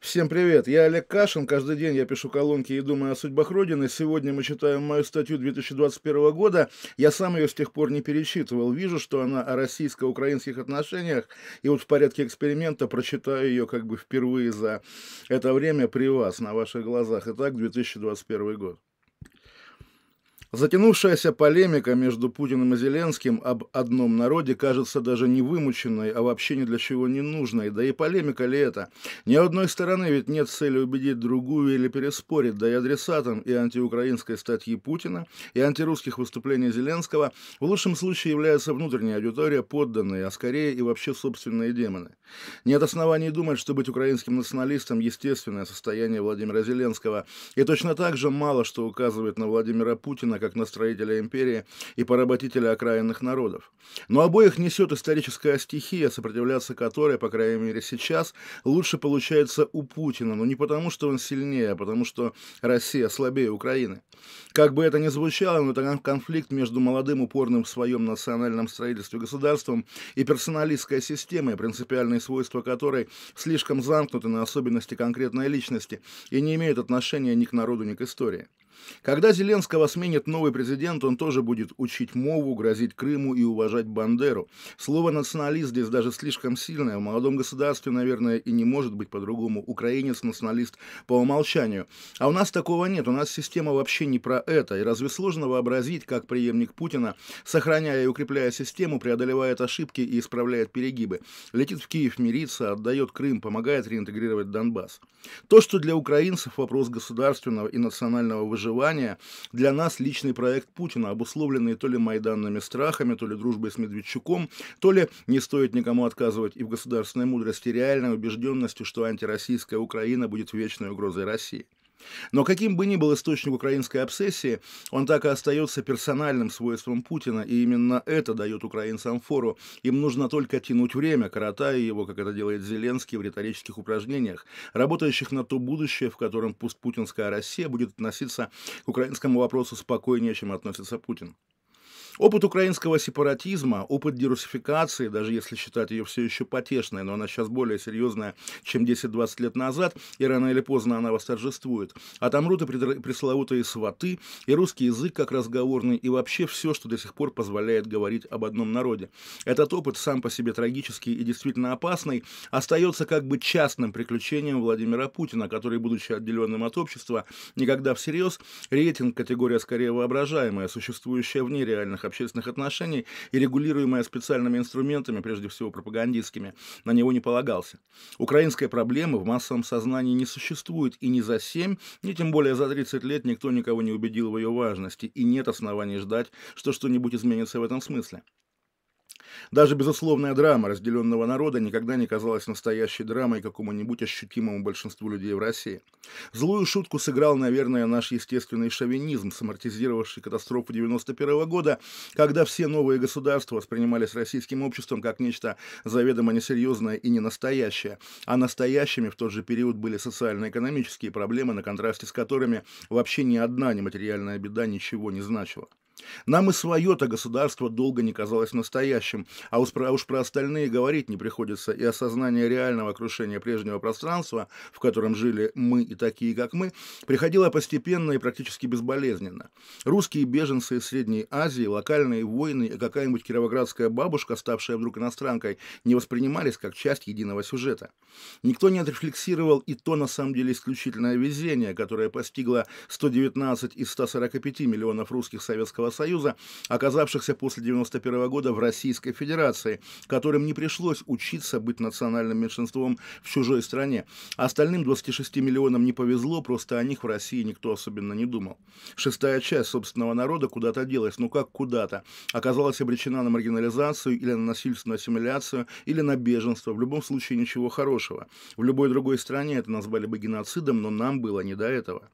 Всем привет, я Олег Кашин, каждый день я пишу колонки и думаю о судьбах Родины. Сегодня мы читаем мою статью 2021 года, я сам ее с тех пор не перечитывал. Вижу, что она о российско-украинских отношениях, и вот в порядке эксперимента прочитаю ее как бы впервые за это время при вас, на ваших глазах. Итак, 2021 год. Затянувшаяся полемика между Путиным и Зеленским об одном народе кажется даже не вымученной, а вообще ни для чего не нужной. Да и полемика ли это? Ни одной стороны ведь нет цели убедить другую или переспорить, да и адресатом и антиукраинской статьи Путина, и антирусских выступлений Зеленского в лучшем случае является внутренняя аудитория, подданные, а скорее и вообще собственные демоны. Нет оснований думать, что быть украинским националистом – естественное состояние Владимира Зеленского. И точно так же мало что указывает на Владимира Путина, как на строителя империи и поработителя окраинных народов. Но обоих несет историческая стихия, сопротивляться которой, по крайней мере сейчас, лучше получается у Путина. Но не потому, что он сильнее, а потому, что Россия слабее Украины. Как бы это ни звучало, но это конфликт между молодым упорным в своем национальном строительстве государством и персоналистской системой, принципиальные свойства которой слишком замкнуты на особенности конкретной личности и не имеют отношения ни к народу, ни к истории. Когда Зеленского сменит новый президент, он тоже будет учить мову, грозить Крыму и уважать Бандеру. Слово «националист» здесь даже слишком сильное. В молодом государстве, наверное, и не может быть по-другому. Украинец – националист по умолчанию. А у нас такого нет. У нас система вообще не про это. И разве сложно вообразить, как преемник Путина, сохраняя и укрепляя систему, преодолевает ошибки и исправляет перегибы? Летит в Киев мириться, отдает Крым, помогает реинтегрировать Донбасс. То, что для украинцев вопрос государственного и национального выживания, выживания для нас личный проект Путина, обусловленный то ли майданными страхами, то ли дружбой с Медведчуком, то ли не стоит никому отказывать и в государственной мудрости реальной убежденностью, что антироссийская Украина будет вечной угрозой России. Но каким бы ни был источник украинской обсессии, он так и остается персональным свойством Путина, и именно это дает украинцам фору. Им нужно только тянуть время, коротая его, как это делает Зеленский, в риторических упражнениях, работающих на то будущее, в котором постпутинская Россия будет относиться к украинскому вопросу спокойнее, чем относится Путин. Опыт украинского сепаратизма, опыт дерусификации, даже если считать ее все еще потешной, но она сейчас более серьезная, чем 10-20 лет назад, и рано или поздно она восторжествует. А там руты пресловутые сваты, и русский язык как разговорный, и вообще все, что до сих пор позволяет говорить об одном народе. Этот опыт сам по себе трагический и действительно опасный, остается как бы частным приключением Владимира Путина, который, будучи отделенным от общества, никогда всерьез, рейтинг категория скорее воображаемая, существующая вне реальных международных общественных отношений и регулируемое специальными инструментами, прежде всего пропагандистскими, на него не полагался. Украинская проблема в массовом сознании не существует и ни за 7, ни тем более за 30 лет никто никого не убедил в ее важности, и нет оснований ждать, что что-нибудь изменится в этом смысле. Даже безусловная драма разделенного народа никогда не казалась настоящей драмой какому-нибудь ощутимому большинству людей в России. Злую шутку сыграл, наверное, наш естественный шовинизм, самортизировавший катастрофу 91 года, когда все новые государства воспринимались российским обществом как нечто заведомо несерьезное и ненастоящее, а настоящими в тот же период были социально-экономические проблемы, на контрасте с которыми вообще ни одна нематериальная беда ничего не значила. Нам и свое-то государство долго не казалось настоящим, а уж про, а уж про остальные говорить не приходится, и осознание реального крушения прежнего пространства, в котором жили мы и такие, как мы, приходило постепенно и практически безболезненно. Русские беженцы из Средней Азии, локальные войны и какая-нибудь кировоградская бабушка, ставшая вдруг иностранкой, не воспринимались как часть единого сюжета. Никто не отрефлексировал и то, на самом деле, исключительное везение, которое постигло 119 из 145 миллионов русских советского Советского Союза, оказавшихся после 1991 года в Российской Федерации, которым не пришлось учиться быть национальным меньшинством в чужой стране. Остальным 26 миллионам не повезло, просто о них в России никто особенно не думал. Шестая часть собственного народа куда-то делась, ну как куда-то, оказалась обречена на маргинализацию или на насильственную ассимиляцию, или на беженство. В любом случае ничего хорошего. В любой другой стране это назвали бы геноцидом, но нам было не до этого.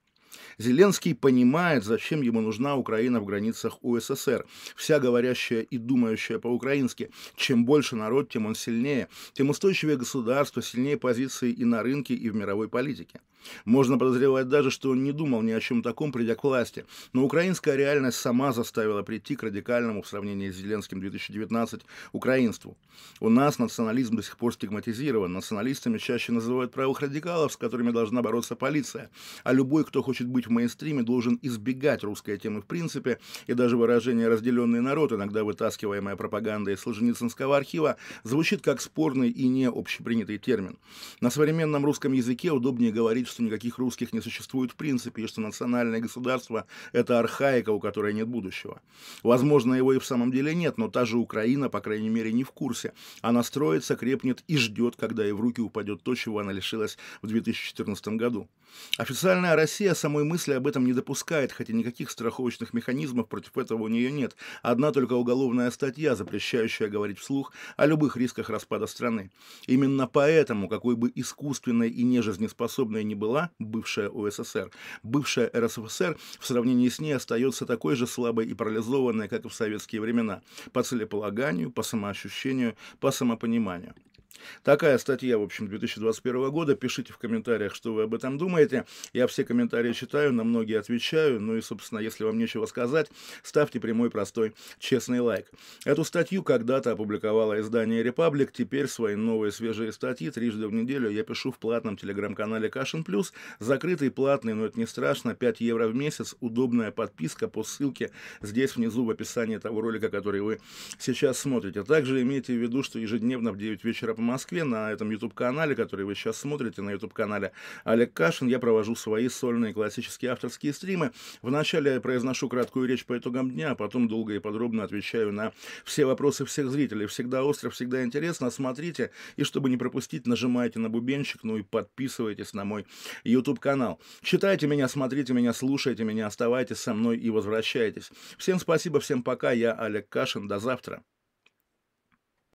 Зеленский понимает, зачем ему нужна Украина в границах УССР. Вся говорящая и думающая по-украински. Чем больше народ, тем он сильнее. Тем устойчивее государство, сильнее позиции и на рынке, и в мировой политике. Можно подозревать даже, что он не думал ни о чем таком, придя к власти. Но украинская реальность сама заставила прийти к радикальному в сравнении с Зеленским 2019 украинству. У нас национализм до сих пор стигматизирован. Националистами чаще называют правых радикалов, с которыми должна бороться полиция. А любой, кто хочет хочет быть в мейнстриме, должен избегать русской темы в принципе, и даже выражение «разделенный народ», иногда вытаскиваемая пропагандой из Солженицынского архива, звучит как спорный и не общепринятый термин. На современном русском языке удобнее говорить, что никаких русских не существует в принципе, и что национальное государство – это архаика, у которой нет будущего. Возможно, его и в самом деле нет, но та же Украина, по крайней мере, не в курсе. Она строится, крепнет и ждет, когда ей в руки упадет то, чего она лишилась в 2014 году. Официальная Россия – самой мысли об этом не допускает, хотя никаких страховочных механизмов против этого у нее нет. Одна только уголовная статья, запрещающая говорить вслух о любых рисках распада страны. Именно поэтому, какой бы искусственной и нежизнеспособной ни была бывшая УССР, бывшая РСФСР в сравнении с ней остается такой же слабой и парализованной, как и в советские времена, по целеполаганию, по самоощущению, по самопониманию. Такая статья, в общем, 2021 года. Пишите в комментариях, что вы об этом думаете. Я все комментарии читаю, на многие отвечаю. Ну и, собственно, если вам нечего сказать, ставьте прямой, простой, честный лайк. Эту статью когда-то опубликовало издание «Репаблик». Теперь свои новые свежие статьи трижды в неделю я пишу в платном телеграм-канале «Кашин Плюс». Закрытый, платный, но это не страшно. 5 евро в месяц. Удобная подписка по ссылке здесь внизу в описании того ролика, который вы сейчас смотрите. Также имейте в виду, что ежедневно в 9 вечера по Москве на этом YouTube-канале, который вы сейчас смотрите, на YouTube-канале Олег Кашин, я провожу свои сольные классические авторские стримы. Вначале я произношу краткую речь по итогам дня, а потом долго и подробно отвечаю на все вопросы всех зрителей. Всегда остро, всегда интересно. Смотрите, и чтобы не пропустить, нажимайте на бубенчик, ну и подписывайтесь на мой YouTube-канал. Читайте меня, смотрите меня, слушайте меня, оставайтесь со мной и возвращайтесь. Всем спасибо, всем пока. Я Олег Кашин. До завтра.